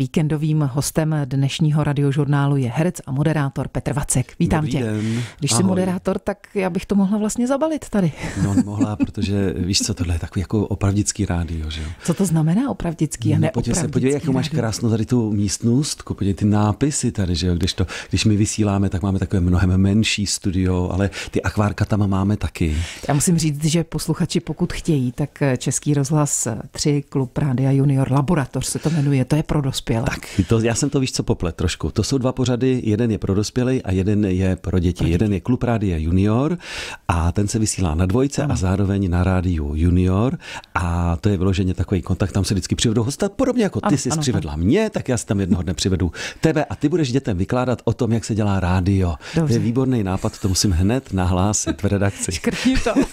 Víkendovým hostem dnešního radiožurnálu je herec a moderátor Petr Vacek. Vítám Dobrý tě. Den. Když Ahoj. jsi moderátor, tak já bych to mohla vlastně zabalit tady. No mohla, protože víš co, tohle je takový jako opravdický rádio, že jo? Co to znamená opravdický a no, neopravdický? Podívej se, podívej, jak máš krásnou tady tu místnost, podívej ty nápisy tady, že jo? Když, to, když my vysíláme, tak máme takové mnohem menší studio, ale ty akvárka tam máme taky. Já musím říct, že posluchači, pokud chtějí, tak Český rozhlas 3, klub Rádia Junior Laboratoř se to jmenuje, to je pro dospělé dospělé. Tak, to, já jsem to víš co poplet trošku. To jsou dva pořady, jeden je pro dospělé a jeden je pro děti. pro děti. Jeden je Klub Rádia Junior a ten se vysílá na dvojce ano. a zároveň na rádiu Junior a to je vyloženě takový kontakt, tam se vždycky přivedou hosta, podobně jako ty ano, jsi ano, přivedla ano. mě, tak já si tam jednoho dne přivedu tebe a ty budeš dětem vykládat o tom, jak se dělá rádio. Dobře. To je výborný nápad, to musím hned nahlásit v redakci. Škrtím to.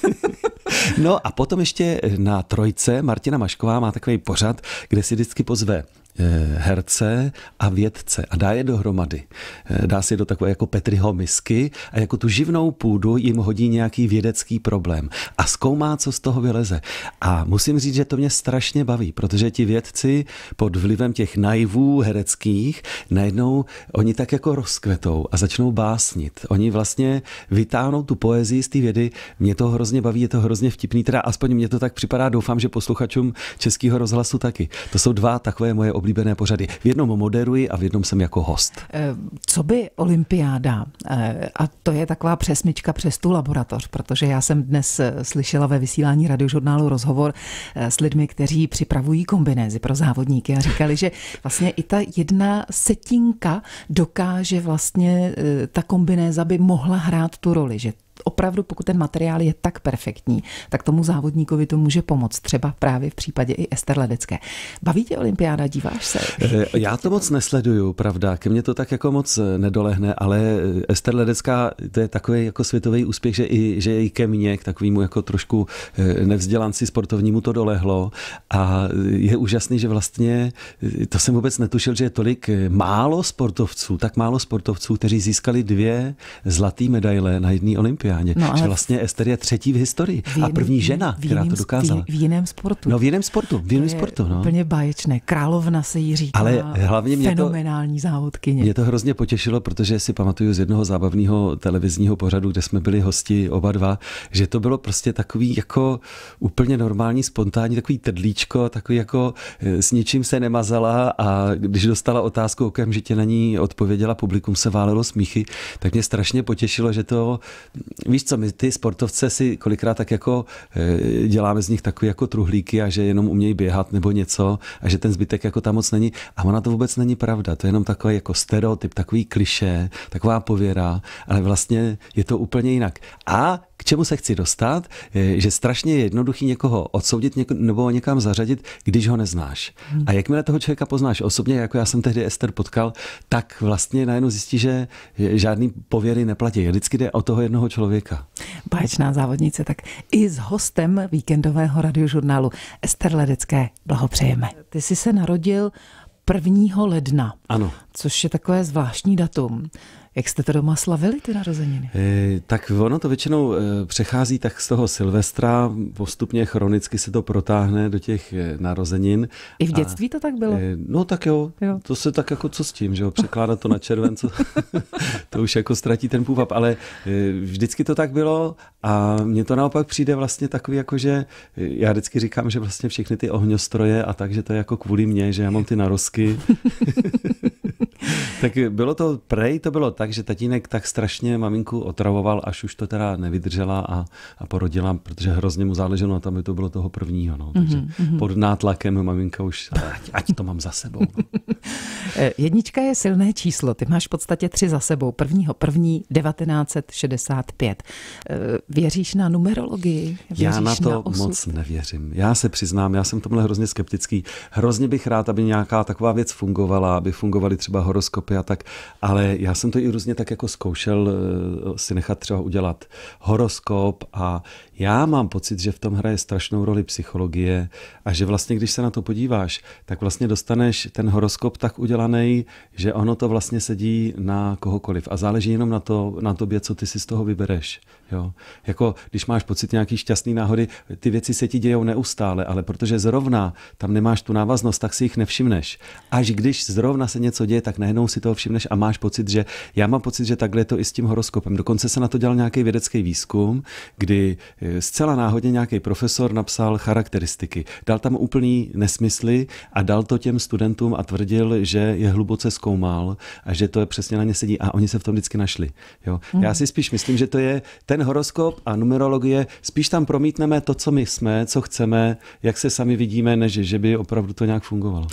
No a potom ještě na trojce Martina Mašková má takový pořad, kde si vždycky pozve Eh, herce a vědce a dá je dohromady. Eh, dá si do takové jako Petriho misky a jako tu živnou půdu jim hodí nějaký vědecký problém a zkoumá, co z toho vyleze. A musím říct, že to mě strašně baví, protože ti vědci pod vlivem těch naivů hereckých najednou oni tak jako rozkvetou a začnou básnit. Oni vlastně vytáhnou tu poezii z té vědy. Mě to hrozně baví, je to hrozně vtipný, teda aspoň mě to tak připadá, doufám, že posluchačům Českého rozhlasu taky. To jsou dva takové moje oblíbené oblíbené pořady. V jednom moderuji a v jednom jsem jako host. Eh, co by olympiáda? Eh, a to je taková přesmička přes tu laboratoř, protože já jsem dnes eh, slyšela ve vysílání radiožurnálu rozhovor s lidmi, kteří připravují kombinézy pro závodníky a říkali, že vlastně i ta jedna setinka dokáže vlastně ta kombinéza by mohla hrát tu roli, že opravdu, pokud ten materiál je tak perfektní, tak tomu závodníkovi to může pomoct. Třeba právě v případě i Ester Ledecké. Baví tě olympiáda, díváš se? Eh, já to moc nesleduju, pravda. Ke mně to tak jako moc eh, nedolehne, ale eh, Ester Ledecká to je takový jako světový úspěch, že i, že i ke mně, k takovému jako trošku nevzdělanci sportovnímu to dolehlo a je úžasný, že vlastně to jsem vůbec netušil, že je tolik málo sportovců, tak málo sportovců, kteří získali dvě zlaté medaile na jedné olympiádě olympiádě. No, ale... Že vlastně Ester je třetí v historii v jiném, a první žena, v jiném, která to dokázala. V, jiném sportu. No v jiném sportu, v jiném sportu. No. Úplně báječné. Královna se jí říká. Ale hlavně mě fenomenální to, závodkyně. Mě to hrozně potěšilo, protože si pamatuju z jednoho zábavného televizního pořadu, kde jsme byli hosti oba dva, že to bylo prostě takový jako úplně normální, spontánní, takový trdlíčko, takový jako e, s ničím se nemazala a když dostala otázku, okamžitě na ní odpověděla, publikum se válelo smíchy, tak mě strašně potěšilo, že to víš co, my ty sportovce si kolikrát tak jako eh, děláme z nich takové jako truhlíky a že jenom umějí běhat nebo něco a že ten zbytek jako tam moc není. A ona to vůbec není pravda, to je jenom takový jako stereotyp, takový kliše, taková pověra, ale vlastně je to úplně jinak. A k čemu se chci dostat, že strašně je jednoduchý někoho odsoudit něko- nebo někam zařadit, když ho neznáš. Hmm. A jakmile toho člověka poznáš osobně, jako já jsem tehdy Ester potkal, tak vlastně najednou zjistí, že žádný pověry neplatí. Vždycky jde o toho jednoho člověka. Báječná závodnice, tak i s hostem víkendového radiožurnálu Ester Ledecké blahopřejeme. Ty jsi se narodil 1. ledna, ano. což je takové zvláštní datum. Jak jste to doma slavili, ty narozeniny? E, tak ono to většinou e, přechází tak z toho Silvestra, postupně chronicky se to protáhne do těch e, narozenin. I v dětství a, to tak bylo? E, no tak jo, jo, to se tak jako co s tím, že jo, překládat to na červen, co, to už jako ztratí ten půvab, ale e, vždycky to tak bylo a mně to naopak přijde vlastně takový jako, že já vždycky říkám, že vlastně všechny ty ohňostroje a tak, že to je jako kvůli mně, že já mám ty narozky. tak bylo to, prej to bylo tak, tak, že tatínek tak strašně maminku otravoval, až už to teda nevydržela a, a porodila, protože hrozně mu záleželo na tom, aby to bylo toho prvního. No. Takže mm-hmm. pod nátlakem maminka už, ať, ať to mám za sebou. No. Eh, jednička je silné číslo, ty máš v podstatě tři za sebou. Prvního první 1965. Eh, věříš na numerologii? Věříš já na to na moc nevěřím. Já se přiznám, já jsem tomhle hrozně skeptický. Hrozně bych rád, aby nějaká taková věc fungovala, aby fungovaly třeba horoskopy a tak, ale já jsem to i různě tak jako zkoušel eh, si nechat třeba udělat horoskop a já mám pocit, že v tom hraje strašnou roli psychologie a že vlastně, když se na to podíváš, tak vlastně dostaneš ten horoskop tak udělaný, že ono to vlastně sedí na kohokoliv a záleží jenom na, to, na tobě, co ty si z toho vybereš. Jo? Jako když máš pocit nějaký šťastný náhody, ty věci se ti dějou neustále, ale protože zrovna tam nemáš tu návaznost, tak si jich nevšimneš. Až když zrovna se něco děje, tak najednou si toho všimneš a máš pocit, že já mám pocit, že takhle je to i s tím horoskopem. Dokonce se na to dělal nějaký vědecký výzkum, kdy zcela náhodně nějaký profesor napsal charakteristiky. Dal tam úplný nesmysly a dal to těm studentům a tvrdil, že je hluboce zkoumal a že to je přesně na ně sedí a oni se v tom vždycky našli. Jo? Mm. Já si spíš myslím, že to je ten horoskop a numerologie, spíš tam promítneme to, co my jsme, co chceme, jak se sami vidíme, než že by opravdu to nějak fungovalo.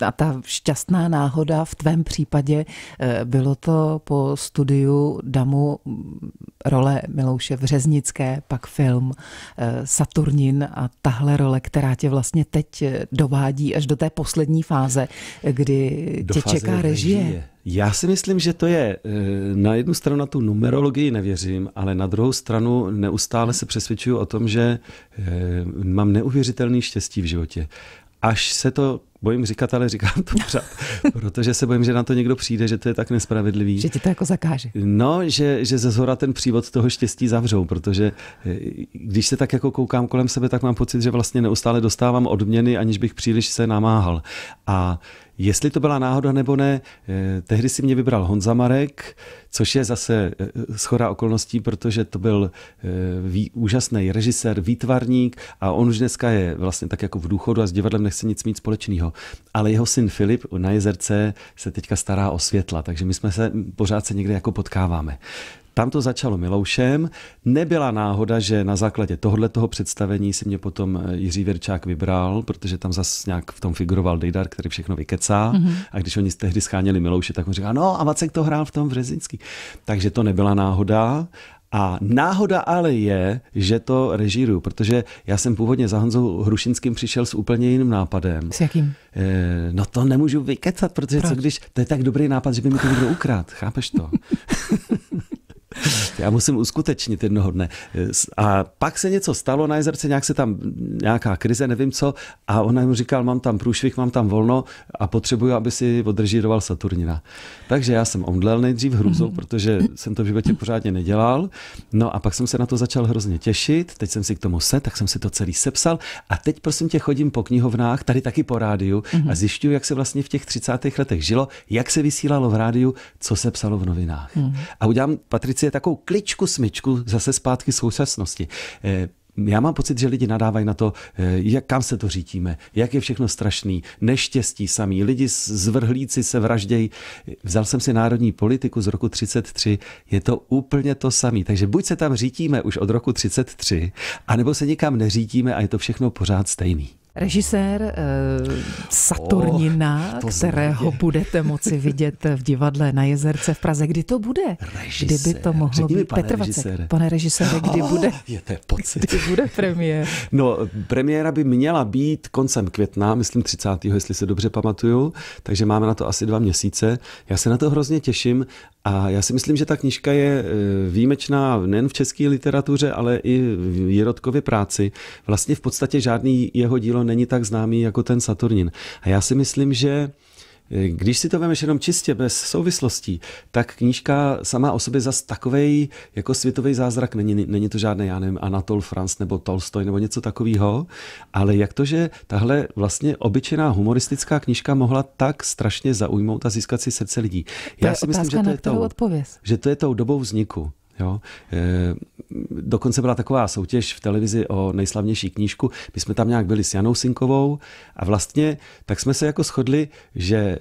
Eh, a ta šťastná náhoda v tvém případě, eh, bylo to po studiu damu mm, role Milouše Vřeznické, pak v film eh, Saturnin a tahle role, která tě vlastně teď eh, dovádí až do té poslední fáze, kdy do tě čeká režie. režie. Já si myslím, že to je eh, na jednu stranu na tu numerologii nevěřím, ale na druhou stranu neustále se přesvědčuju o tom, že mám neuvěřitelný štěstí v životě. Až se to bojím říkat, ale říkám to pořád, protože se bojím, že na to někdo přijde, že to je tak nespravedlivý. Že ti to jako zakáže. No, že, že ze zhora ten přívod toho štěstí zavřou, protože eh, když se tak jako koukám kolem sebe, tak mám pocit, že vlastně neustále dostávám odměny, aniž bych příliš se namáhal. A Jestli to byla náhoda nebo ne, eh, tehdy si mě vybral Honza Marek, což je zase eh, schoda okolností, protože to byl eh, vý, úžasný režisér, výtvarník a on už dneska je vlastně tak jako v důchodu a s divadlem nechce nic mít společného. Ale jeho syn Filip na jezerce se teďka stará o světla, takže my jsme se pořád se někde jako potkáváme. Tam to začalo Miloušem. Nebyla náhoda, že na základě tohle toho představení si mě potom eh, Jiří Věrčák vybral, protože tam zas nějak v tom figuroval Dejdar, který všechno vykecá. Mm-hmm. A když oni tehdy scháněli Milouše, tak on říká, no a Vacek to hrál v tom Vřezinský. Takže to nebyla náhoda, a náhoda ale je, že to režíruju, protože já jsem původně za Honzou Hrušinským přišel s úplně jiným nápadem. S jakým? E, no to nemůžu vykecat, protože Proč? co když, to je tak dobrý nápad, že by mi to někdo ukrát, chápeš to? Já musím uskutečnit jednoho dne. A pak se něco stalo na jezerce, nějak se tam, nějaká krize, nevím co, a ona mu říkal, mám tam průšvih, mám tam volno a potřebuju, aby si odrežíroval Saturnina. Takže já jsem omdlel nejdřív hrůzou, mhm. protože jsem to v životě pořádně nedělal. No a pak jsem se na to začal hrozně těšit, teď jsem si k tomu se, tak jsem si to celý sepsal a teď prosím tě chodím po knihovnách, tady taky po rádiu a mhm. zjišťuju, jak se vlastně v těch 30. letech žilo, jak se vysílalo v rádiu, co se psalo v novinách. Mhm. A udělám Patrici si je takovou kličku smyčku zase zpátky současnosti. Eh, já mám pocit, že lidi nadávají na to, eh, jak, kam se to řítíme, jak je všechno strašný, neštěstí samý, lidi zvrhlíci se vraždějí. Eh, vzal jsem si národní politiku z roku 33, je to úplně to samý. Takže buď se tam řítíme už od roku 33, anebo se nikam neřítíme a je to všechno pořád stejný. Režisér uh, Saturnina, oh, kterého známě. budete moci vidět v divadle na Jezerce v Praze. Kdy to bude? Režisér. Kdyby to mohlo Řekni být? pane Petr Vacek, režisére. pane režisére, kdy oh, bude? Je to pocit. Kdy bude premiér? No, premiéra by měla být koncem května, myslím 30. jestli se dobře pamatuju, takže máme na to asi dva měsíce. Já se na to hrozně těším a já si myslím, že ta knižka je eh, výjimečná nejen v české literatuře, ale i v Jirotkově práci. Vlastně v podstatě žádný jeho dílo není tak známý jako ten Saturnin. A já si myslím, že když si to vemeš jenom čistě, bez souvislostí, tak knížka sama o sobě zas takovej jako světový zázrak není. Není to žádný já nevím, Anatol Franz nebo Tolstoj nebo něco takového, ale jak to, že tahle vlastně obyčejná humoristická knížka mohla tak strašně zaujmout a získat si srdce lidí. Já to si myslím, že to, je tou, odpověz. že to je tou dobou vzniku. Jo? Eh, dokonce byla taková soutěž v televizi o nejslavnější knížku. My jsme tam nějak byli s Janou Sinkovou a vlastně tak jsme se jako shodli, že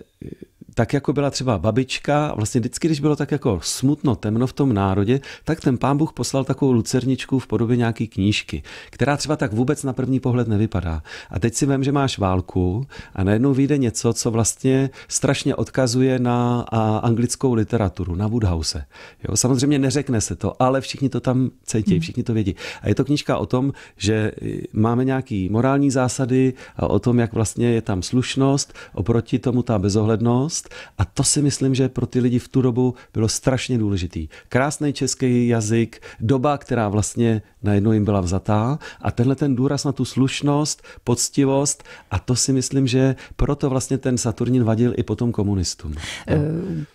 tak jako byla třeba babička, vlastně vždycky, když bylo tak jako smutno, temno v tom národě, tak ten pán Bůh poslal takovou lucerničku v podobě nějaký knížky, která třeba tak vůbec na první pohled nevypadá. A teď si vím, že máš válku a najednou vyjde něco, co vlastně strašně odkazuje na anglickou literaturu, na Woodhouse. Jo, samozřejmě neřekne se to, ale všichni to tam cítí, hmm. všichni to vědí. A je to knížka o tom, že e, máme nějaký morální zásady a o tom, jak vlastně je tam slušnost, oproti tomu ta bezohlednost znalost. A to si myslím, že pro ty lidi v tu dobu bylo strašně důležitý. Krásný český jazyk, doba, která vlastně najednou jim byla vzatá a tenhle ten důraz na tu slušnost, poctivost a to si myslím, že proto vlastně ten Saturnin vadil i potom komunistům. No.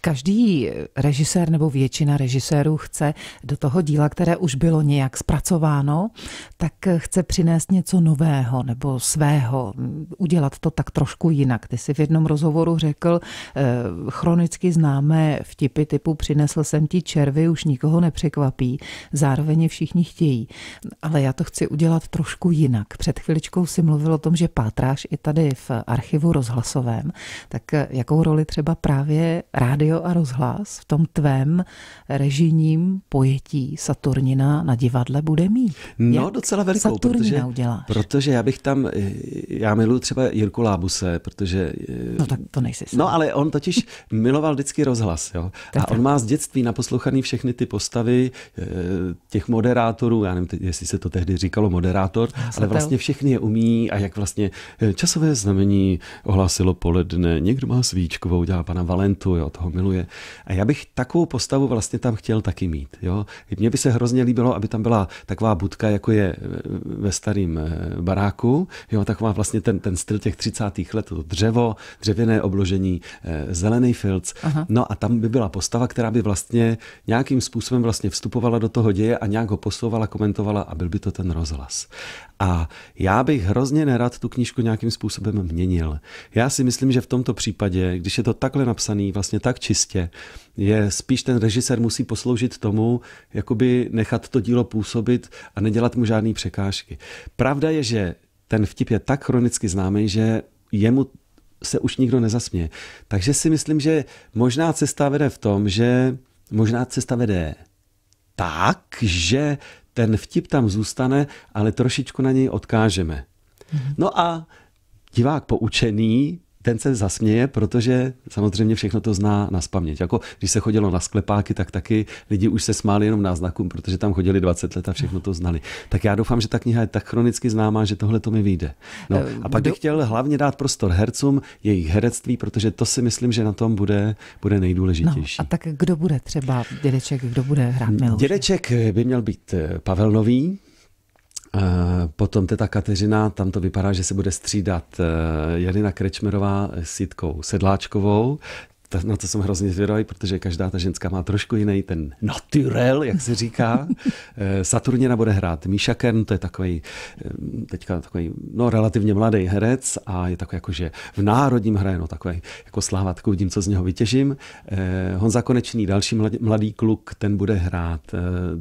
Každý režisér nebo většina režisérů chce do toho díla, které už bylo nějak zpracováno, tak eh, chce přinést něco nového nebo svého, udělat to tak trošku jinak. Ty jsi v jednom rozhovoru řekl, Eh, chronicky známé vtipy typu přinesl jsem ti červy, už nikoho nepřekvapí, zároveň je všichni chtějí. Ale já to chci udělat trošku jinak. Před chviličkou si mluvil o tom, že pátráš i tady v archivu rozhlasovém, tak eh, jakou roli třeba právě rádio a rozhlas v tom tvém režijním pojetí Saturnina na divadle bude mít? No, Jak docela velkou, Saturnina protože, uděláš? protože já bych tam, eh, já miluji třeba Jirku Lábuse, protože... No tak to nejsi sám. No ale on on totiž miloval vždycky rozhlas. Jo? A on má z dětství naposlouchaný všechny ty postavy eh, těch moderátorů, já nevím, jestli se to tehdy říkalo moderátor, ale vlastně všechny je umí a jak vlastně eh, časové znamení ohlásilo poledne, někdo má svíčkovou, dělá pana Valentu, jo, toho miluje. A já bych takovou postavu vlastně tam chtěl taky mít. Jo? Mně by se hrozně líbilo, aby tam byla taková budka, jako je eh, ve starém baráku, jo, taková vlastně ten, ten styl těch 30. let, to dřevo, dřevěné obložení, Zelený filc. Aha. No a tam by byla postava, která by vlastně nějakým způsobem vlastně vstupovala do toho děje a nějak ho posouvala, komentovala a byl by to ten rozhlas. A já bych hrozně nerad tu knížku nějakým způsobem měnil. Já si myslím, že v tomto případě, když je to takhle napsaný, vlastně tak čistě, je spíš ten režisér musí posloužit tomu, jakoby nechat to dílo působit a nedělat mu žádné překážky. Pravda je, že ten vtip je tak chronicky známý, že jemu se už nikdo nezasměje. Takže si myslím, že možná cesta vede v tom, že možná cesta vede tak, že ten vtip tam zůstane, ale trošičku na něj odkážeme. Mhm. No a divák poučený ten se zasměje, protože samozřejmě všechno to zná na spaměť. Jako když se chodilo na sklepáky, tak taky lidi už se smáli jenom náznakům, protože tam chodili 20 let a všechno to znali. Tak já doufám, že ta kniha je tak chronicky známá, že tohle to mi vyjde. No, eh, a pak bych chtěl hlavně dát prostor hercům, jejich herectví, protože to si myslím, že na tom bude, bude nejdůležitější. No, a tak kdo bude třeba dědeček, kdo bude hrát Dědeček by měl být eh, Pavel Nový, Eh, potom teta Kateřina, tam to vypadá, že se bude střídat eh, Jarina Krečmerová s Jitkou Sedláčkovou ta, na to jsem hrozně zvědavý, protože každá ta ženská má trošku jiný ten naturel, jak se říká. Eh, Saturnina bude hrát Míša Kern, to je takový eh, teďka takový, no relativně mladý herec a je takový jako, že v národním hraje, no takový jako sláva, tak uvidím, co z něho vytěžím. Eh, Honza Konečný, další mladý, kluk, ten bude hrát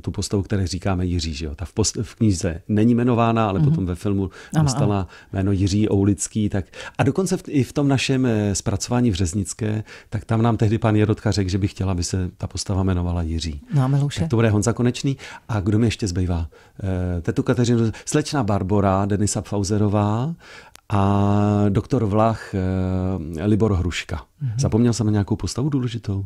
tu postavu, které říkáme Jiří, že jo? Ta v, post, v knize není jmenována, ale mm-hmm. potom ve filmu ano, dostala jméno Jiří Oulický, tak a dokonce v, i v tom našem zpracování v Řeznické, tak tam nám tehdy pan Jerotka řekl, že by chtěla, aby se ta postava jmenovala Jiří. No a Milouše? Tak to bude Honza Konečný. A kdo mi ještě zbývá? Eh, Tetu Kateřinu, slečna Barbora, Denisa Pfauzerová a doktor Vlach eh, Libor Hruška. Mm-hmm. Zapomněl jsem na nějakou postavu důležitou?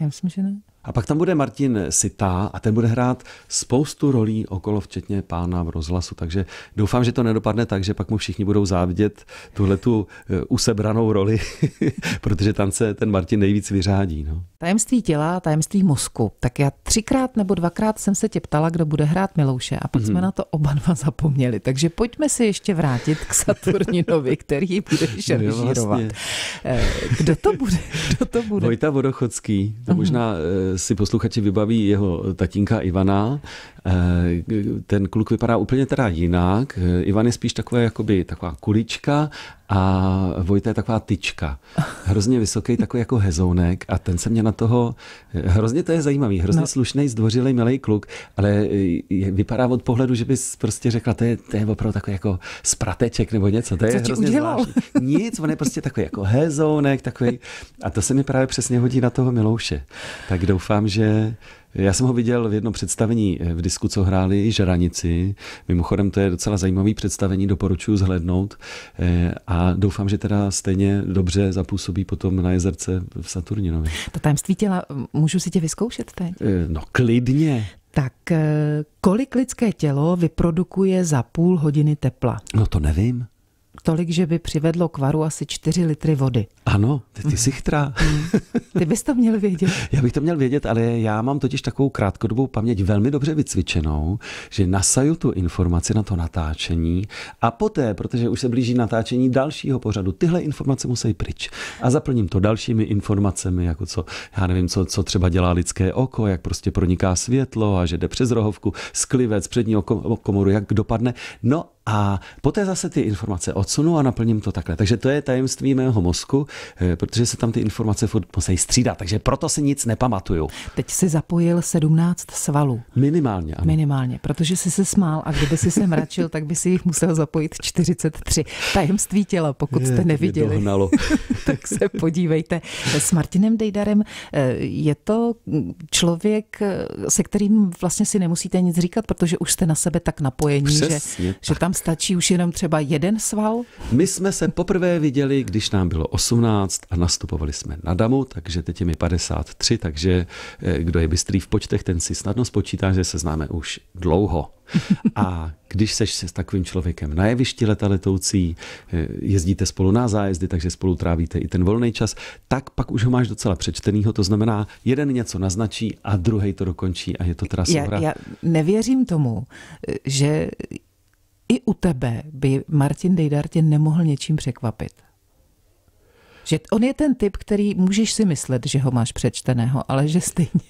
Já myslím, že ne. A pak tam bude Martin Sitá a ten bude hrát spoustu rolí okolo, včetně pána v rozhlasu. Takže doufám, že to nedopadne tak, že pak mu všichni budou závidět tuhle tu e, usebranou roli, protože tam se ten Martin nejvíc vyřádí. No. Tajemství těla a tajemství mozku. Tak já třikrát nebo dvakrát jsem se tě ptala, kdo bude hrát Milouše a pak hmm. jsme mhm. na to oba dva zapomněli. Takže pojďme se ještě vrátit k Saturninovi, který bude vlastně. režírovat. No, vlastně. Kdo to bude? Kdo to bude? Vojta Vodochodský, to mhm. možná e, si posluchači vybaví jeho tatínka Ivana, Eh, ten kluk vypadá úplně teda jinak. Eh, Ivan je spíš takové, jakoby, taková kulička a Vojta je taková tyčka. Hrozně vysoký, takový jako hezounek a ten se mě na toho, eh, hrozně to je zajímavý, hrozně no. slušný, zdvořilý, milý kluk, ale vypadá od pohledu, že bys prostě řekla, to je, to je opravdu takový jako sprateček nebo něco, to je Co hrozně Nic, on je prostě takový jako hezounek, takový a to se mi právě přesně hodí na toho Milouše. Tak doufám, že já jsem ho viděl v jednom představení eh, v disku, co hráli Žranici. Mimochodem to je docela zajímavý představení, doporučuji zhlednout eh, a doufám, že teda stejně dobře zapůsobí potom na jezerce v Saturninovi. To tajemství těla, můžu si tě vyzkoušet teď? Eh, no klidně. Tak kolik lidské tělo vyprodukuje za půl hodiny tepla? No to nevím tolik, že by přivedlo k varu asi 4 litry vody. Ano, ty, ty jsi mm. chytrá. Mm. ty bys to měl vědět. Já bych to měl vědět, ale já mám totiž takovou krátkodobou paměť velmi dobře vycvičenou, že nasaju tu informaci na to natáčení a poté, protože už se blíží natáčení dalšího pořadu, tyhle informace musí pryč. A zaplním to dalšími informacemi, jako co, já nevím, co, co třeba dělá lidské oko, jak prostě proniká světlo a že jde přes rohovku, sklivec, přední komoru, jak dopadne. No a poté zase ty informace odsunu a naplním to takhle. Takže to je tajemství mého mozku, eh, protože se tam ty informace furt musí střídat, takže proto si nic nepamatuju. Teď si zapojil 17 svalů. Minimálně, ano. Minimálně, protože jsi se smál a kdyby si se mračil, tak by si jich musel zapojit 43. Tajemství těla, pokud jste neviděli. tak se podívejte. S Martinem Dejdarem eh, je to člověk, eh, se kterým vlastně si nemusíte nic říkat, protože už jste na sebe tak napojení, Přesně, že, tak. že tam vám stačí už jenom třeba jeden sval? My jsme se poprvé viděli, když nám bylo 18 a nastupovali jsme na damu, takže teď je mi 53, takže eh, kdo je bystrý v počtech, ten si snadno spočítá, že se známe už dlouho. A když seš se s takovým člověkem na jevišti leta letoucí, eh, jezdíte spolu na zájezdy, takže spolu trávíte i ten volný čas, tak pak už ho máš docela přečtenýho, to znamená, jeden něco naznačí a druhý to dokončí a je to teda já, já nevěřím tomu, eh, že i u tebe by Martin Dejdar tě nemohl něčím překvapit. Že on je ten typ, který můžeš si myslet, že ho máš přečteného, ale že stejně.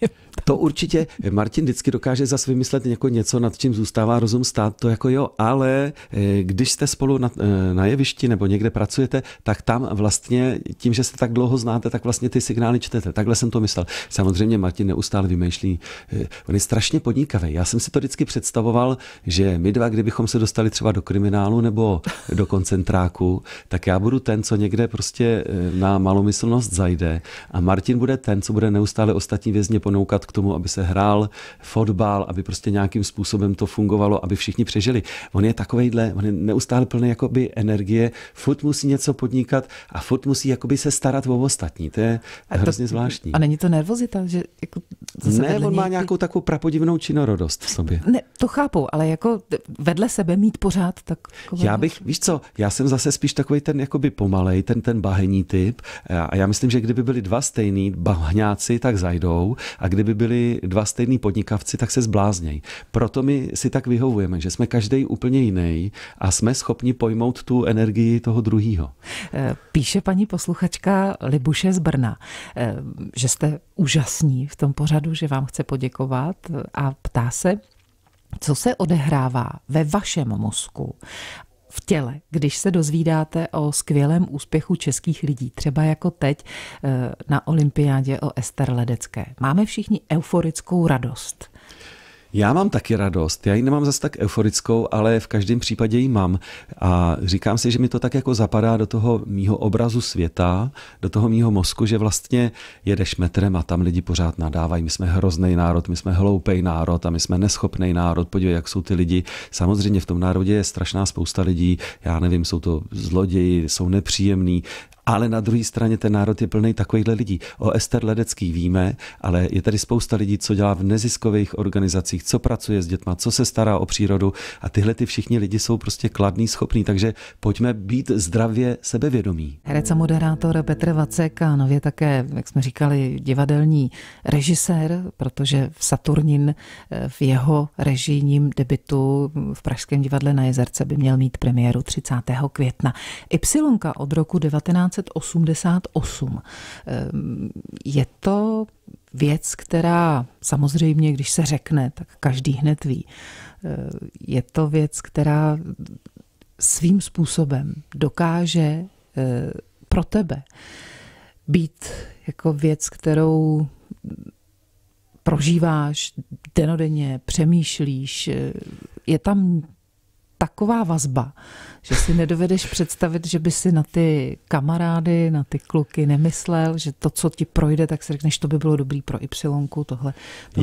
To určitě. Martin vždycky dokáže zase vymyslet jako něco, nad čím zůstává rozum stát, to jako jo, ale eh, když jste spolu na, eh, na jevišti nebo někde pracujete, tak tam vlastně tím, že se tak dlouho znáte, tak vlastně ty signály čtete. Takhle jsem to myslel. Samozřejmě Martin neustále vymýšlí. Eh, on je strašně podnikavý. Já jsem si to vždycky představoval, že my dva, kdybychom se dostali třeba do kriminálu nebo do koncentráku, tak já budu ten, co někde prostě na malomyslnost zajde a Martin bude ten, co bude neustále ostatní vězně ponoukat k tomu, aby se hrál fotbal, aby prostě nějakým způsobem to fungovalo, aby všichni přežili. On je takovejhle, on je neustále plný jakoby energie, furt musí něco podnikat a furt musí jakoby se starat o ostatní. To je a hrozně to, zvláštní. A není to nervozita? Že jako zase ne, on má ty... nějakou takovou prapodivnou činorodost v sobě. Ne, to chápu, ale jako vedle sebe mít pořád tak. Já bych, víš co, já jsem zase spíš takový ten jakoby pomalej, ten, ten bahení typ a já myslím, že kdyby byli dva stejní bahňáci, tak zajdou a kdyby byli dva stejní podnikavci, tak se zbláznějí. Proto my si tak vyhovujeme, že jsme každý úplně jiný a jsme schopni pojmout tu energii toho druhého. E, píše paní posluchačka Libuše z Brna, e, že jste úžasní v tom pořadu, že vám chce poděkovat e, a ptá se, co se odehrává ve vašem mozku v těle, když se dozvídáte o skvělém úspěchu českých lidí, třeba jako teď eh, na olympiádě o Ester Ledecké? Máme všichni euforickou radost. Já mám taky radost, já ji nemám zase tak euforickou, ale v každém případě ji mám. A říkám si, že mi to tak jako zapadá do toho mýho obrazu světa, do toho mýho mozku, že vlastně jedeš metrem a tam lidi pořád nadávají. My jsme hrozný národ, my jsme hloupej národ a my jsme neschopný národ. Podívej, jak jsou ty lidi. Samozřejmě v tom národě je strašná spousta lidí, já nevím, jsou to zloději, jsou nepříjemní, ale na druhé straně ten národ je plný takovýchhle lidí. O Ester Ledecký víme, ale je tady spousta lidí, co dělá v neziskových organizacích, co pracuje s dětma, co se stará o přírodu a tyhle ty všichni lidi jsou prostě kladný, schopný, takže pojďme být zdravě sebevědomí. Herec a moderátor Petr Vacek a nově také, jak jsme říkali, divadelní režisér, protože v Saturnin eh, v jeho režijním debitu v Pražském divadle na Jezerce by měl mít premiéru 30. května. Y od roku 19 1988. Ehm, je to věc, která samozřejmě, když se řekne, tak každý hned ví. Ehm, je to věc, která svým způsobem dokáže ehm, pro tebe být jako věc, kterou prožíváš denodenně, přemýšlíš. Je tam taková vazba, že si nedovedeš představit, že by si na ty kamarády, na ty kluky nemyslel, že to, co ti projde, tak si řekneš, to by bylo dobrý pro Y, tohle, tohle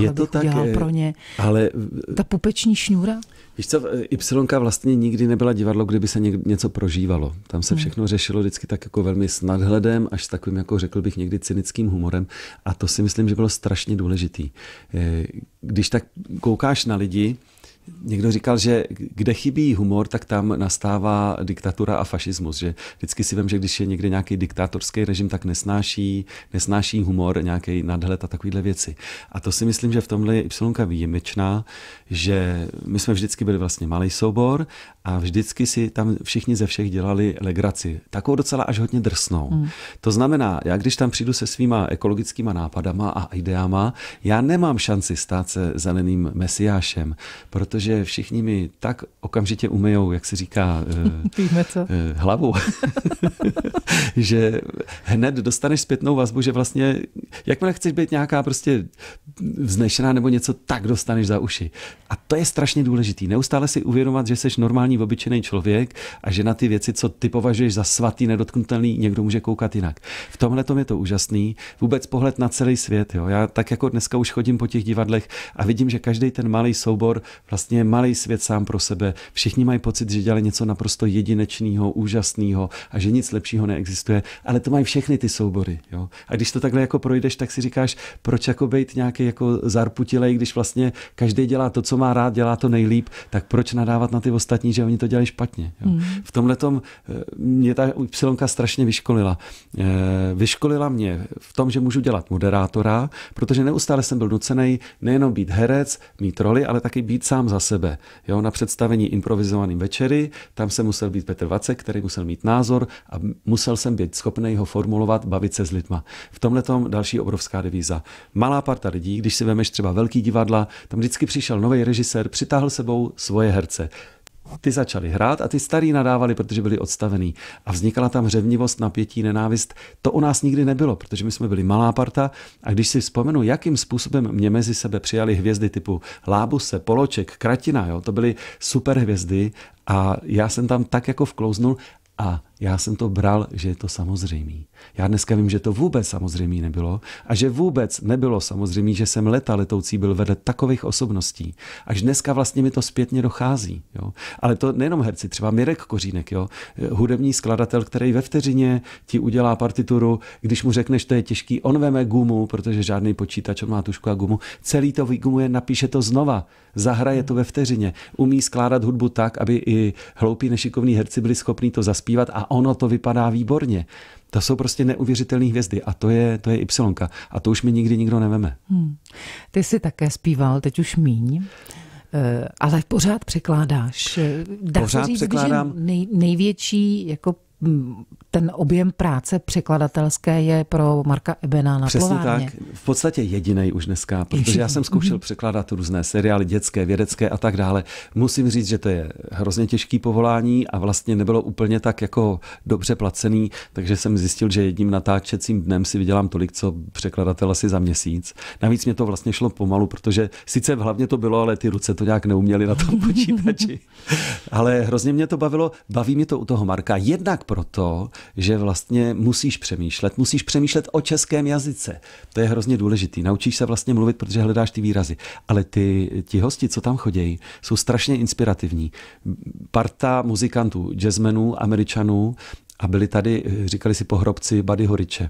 je to bych tak, udělal eh, pro ně. Ale... Eh, Ta pupeční šňůra? Víš co, eh, Y vlastně nikdy nebyla divadlo, kdyby se něco prožívalo. Tam se hmm. všechno hmm. řešilo vždycky tak jako velmi s nadhledem, až s takovým, jako řekl bych, někdy cynickým humorem. A to si myslím, že bylo strašně důležitý. Když tak koukáš na lidi, Někdo říkal, že kde chybí humor, tak tam nastává diktatura a fašismus. Že vždycky si vím, že když je někde nějaký diktátorský režim, tak nesnáší, nesnáší humor, nějaký nadhled a takovéhle věci. A to si myslím, že v tomhle je Ypsilonka výjimečná, že my jsme vždycky byli vlastně malý soubor a vždycky si tam všichni ze všech dělali legraci. Takovou docela až hodně drsnou. Hmm. To znamená, já když tam přijdu se svýma ekologickýma nápadama a ideama, já nemám šanci stát se zeleným mesiášem, protože protože všichni mi tak okamžitě umejou, jak se říká, eh, Víme co. Eh, hlavu, že hned dostaneš zpětnou vazbu, že vlastně, jakmile chceš být nějaká prostě vznešená nebo něco, tak dostaneš za uši. A to je strašně důležitý. Neustále si uvědomovat, že jsi normální, obyčejný člověk a že na ty věci, co ty považuješ za svatý, nedotknutelný, někdo může koukat jinak. V tomhle tom je to úžasný. Vůbec pohled na celý svět. Jo. Já tak jako dneska už chodím po těch divadlech a vidím, že každý ten malý soubor vlastně vlastně malý svět sám pro sebe. Všichni mají pocit, že dělají něco naprosto jedinečného, úžasného a že nic lepšího neexistuje, ale to mají všechny ty soubory. Jo? A když to takhle jako projdeš, tak si říkáš, proč jako být nějaký jako zarputilej, když vlastně každý dělá to, co má rád, dělá to nejlíp, tak proč nadávat na ty ostatní, že oni to dělají špatně. Jo? Mm. V tomhle tom eh, mě ta Y strašně vyškolila. Eh, vyškolila mě v tom, že můžu dělat moderátora, protože neustále jsem byl nucený nejenom být herec, mít roli, ale taky být sám za sebe. Jo, na představení improvizovaný večery, tam se musel být Petr Vacek, který musel mít názor a musel jsem být schopný ho formulovat, bavit se s lidma. V tomhle tom další obrovská devíza. Malá parta lidí, když si vemeš třeba velký divadla, tam vždycky přišel nový režisér, přitáhl sebou svoje herce ty začali hrát a ty starý nadávali, protože byli odstavený. A vznikala tam řevnivost, napětí, nenávist. To u nás nikdy nebylo, protože my jsme byli malá parta a když si vzpomenu, jakým způsobem mě mezi sebe přijali hvězdy typu Lábuse, Poloček, Kratina, jo, to byly super hvězdy a já jsem tam tak jako vklouznul a já jsem to bral, že je to samozřejmý. Já dneska vím, že to vůbec samozřejmý nebylo a že vůbec nebylo samozřejmý, že jsem leta letoucí byl vedle takových osobností. Až dneska vlastně mi to zpětně dochází. Jo? Ale to nejenom herci, třeba Mirek Kořínek, jo? hudební skladatel, který ve vteřině ti udělá partituru, když mu řekneš, to je těžký, on veme gumu, protože žádný počítač, on má tušku a gumu, celý to vygumuje, napíše to znova, zahraje to ve vteřině, umí skládat hudbu tak, aby i hloupí nešikovní herci byli schopní to zaspívat a ono to vypadá výborně. To jsou prostě neuvěřitelné hvězdy a to je, to je Y. A to už mi nikdy nikdo neveme. Hmm. Ty jsi také zpíval, teď už míň. Eh, ale pořád překládáš. Eh, dá pořád se říct, překládám. že nej, největší jako ten objem práce překladatelské je pro Marka Ebena na Přesně plovárně. tak. V podstatě jediný už dneska, protože já jsem zkoušel mhm. překládat různé seriály dětské, vědecké a tak dále. Musím říct, že to je hrozně těžký povolání a vlastně nebylo úplně tak jako dobře placený, takže jsem zjistil, že jedním natáčecím dnem si vydělám tolik, co překladatel asi za měsíc. Navíc mě to vlastně šlo pomalu, protože sice hlavně to bylo, ale ty ruce to nějak neuměly na tom počítači. Ale hrozně mě to bavilo, baví mě to u toho Marka. Jednak proto, že vlastně musíš přemýšlet, musíš přemýšlet o českém jazyce. To je hrozně důležitý. Naučíš se vlastně mluvit, protože hledáš ty výrazy. Ale ty, ti hosti, co tam chodí, jsou strašně inspirativní. Parta muzikantů, jazzmenů, američanů a byli tady, eh, říkali si pohrobci Buddy Horiče.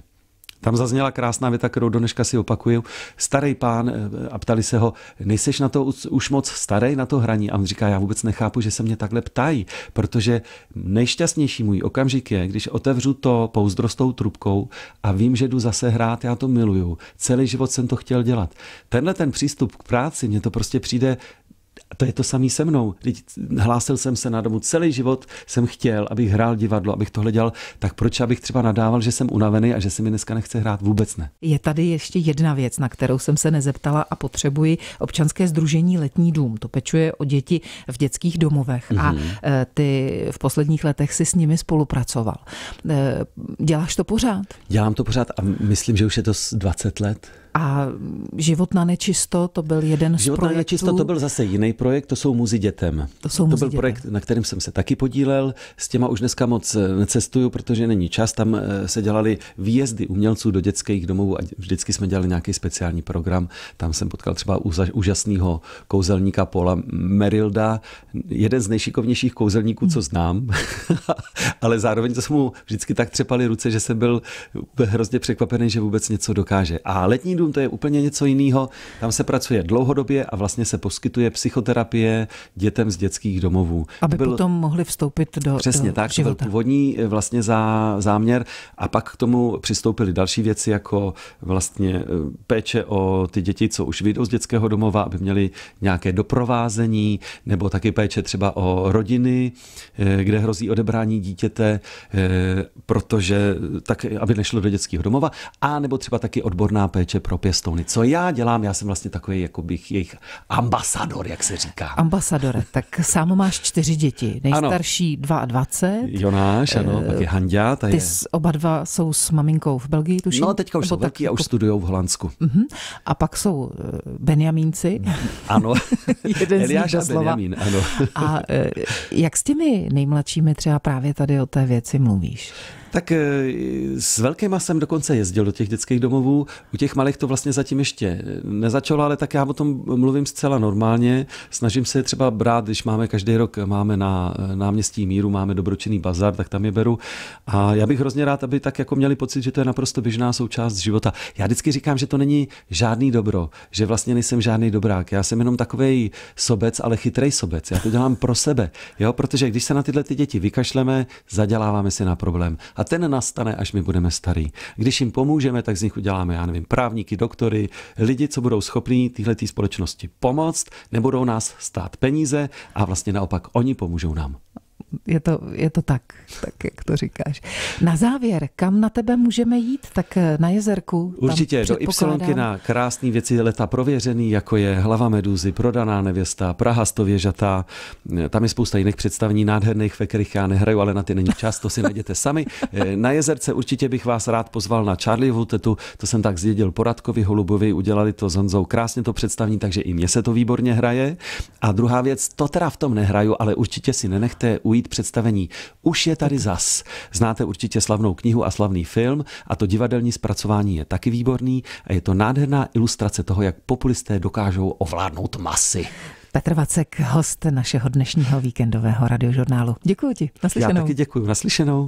Tam zazněla krásná věta, kterou do dneška si opakuju. Starý pán, eh, a ptali se ho, nejseš na to už moc starý na to hraní? A on říká, já vůbec nechápu, že se mě takhle ptají, protože nejšťastnější můj okamžik je, když otevřu to pouzdro s tou trubkou a vím, že jdu zase hrát, já to miluju. Celý život jsem to chtěl dělat. Tenhle ten přístup k práci, mně to prostě přijde a to je to samé se mnou. Teď hlásil jsem se na domu celý život, jsem chtěl, abych hrál divadlo, abych tohle dělal, tak proč abych třeba nadával, že jsem unavený a že se mi dneska nechce hrát? Vůbec ne. Je tady ještě jedna věc, na kterou jsem se nezeptala a potřebuji občanské združení Letní dům. To pečuje o děti v dětských domovech mm-hmm. a mhm. e, ty v posledních letech si s nimi spolupracoval. E, děláš to pořád? Dělám to pořád a myslím, že už je to 20 let. A život na nečisto, to byl jeden život z projektů. Život na nečisto, to byl zase jiný projekt, to jsou muzy dětem. To, jsou to byl dětem. projekt, na kterém jsem se taky podílel. S těma už dneska moc eh, necestuju, protože není čas. Tam eh, se dělali výjezdy umělců do dětských domovů a vždycky jsme dělali nějaký speciální program. Tam jsem potkal třeba úžasného kouzelníka Paula Merilda, jeden z nejšikovnějších kouzelníků, co znám, ale zároveň to jsme mu vždycky tak třepali ruce, že jsem byl hrozně překvapený, že vůbec něco dokáže. A letní dům, to je úplně něco jiného. Tam se pracuje dlouhodobě a vlastně se poskytuje psychoterapie dětem z dětských domovů. Aby Byl... potom mohli vstoupit do Přesně do tak, života. to byl původní eh, vlastně zá, záměr a pak k tomu přistoupili další věci, jako vlastně eh, péče o ty děti, co už vyjdou z dětského domova, aby měli nějaké doprovázení, nebo taky péče třeba o rodiny, eh, kde hrozí odebrání dítěte, protože tak, aby nešlo do dětského domova, a nebo třeba taky odborná péče pro pro pěstouny. Co já dělám? Já jsem vlastně takový jako bych jejich ambasador, jak se říká. Ambasadore, tak sám máš čtyři děti. Nejstarší ano. 22. Jonáš, ano, eh, pak je Handia. Ta ty je... oba dva jsou s maminkou v Belgii, tuším? No, teďka už jsou tak... velký a už jako- studují v Holandsku. Uh-huh. A pak jsou eh, Benjamínci. Ano, Jeden Eliáš a Benjamín, ano. a eh, jak s těmi nejmladšími třeba právě tady o té věci mluvíš? Tak e, s velkýma jsem dokonce jezdil do těch dětských domovů. U těch malých to vlastně zatím ještě e, nezačalo, ale tak já o tom mluvím zcela normálně. Snažím se třeba brát, když máme každý rok, máme na e, náměstí Míru, máme dobročinný bazar, tak tam je beru. A já bych hrozně rád, aby tak jako měli pocit, že to je naprosto běžná součást života. Já vždycky říkám, že to není žádný dobro, že vlastně nejsem žádný dobrák. Já jsem jenom takový sobec, ale chytrý sobec. Já to dělám pro sebe, jo? protože když se na tyhle ty děti vykašleme, zaděláváme si na problém. A ten nastane, až my budeme starý. Když jim pomůžeme, tak z nich uděláme, já nevím, právníky, doktory, lidi, co budou schopní téhle společnosti pomoct, nebudou nás stát peníze a vlastně naopak oni pomůžou nám je to, je to tak, tak jak to říkáš. Na závěr, kam na tebe můžeme jít? Tak eh, na jezerku? Určitě, do Ypsilonky na krásné věci leta prověřený, jako je Hlava meduzy, Prodaná nevěsta, Praha stověžatá. Eh, tam je spousta jiných představení, nádherných, ve kterých já nehraju, ale na ty není čas, to si najděte sami. Eh, na jezerce určitě bych vás rád pozval na Charlievu tetu, to jsem tak zjedil Poradkovi Holubovi, udělali to s Honzou, krásně to představní, takže i mně se to výborně hraje. A druhá věc, to teda v tom nehraju, ale určitě si nenechte ujít mít představení. Už je tady zas. Znáte určitě slavnou knihu a slavný film a to divadelní zpracování je taky výborný a je to nádherná ilustrace toho, jak populisté dokážou ovládnout masy. Petr Vacek, host našeho dnešního víkendového radiožurnálu. Děkuji ti, naslyšenou. Já taky děkuji, naslyšenou.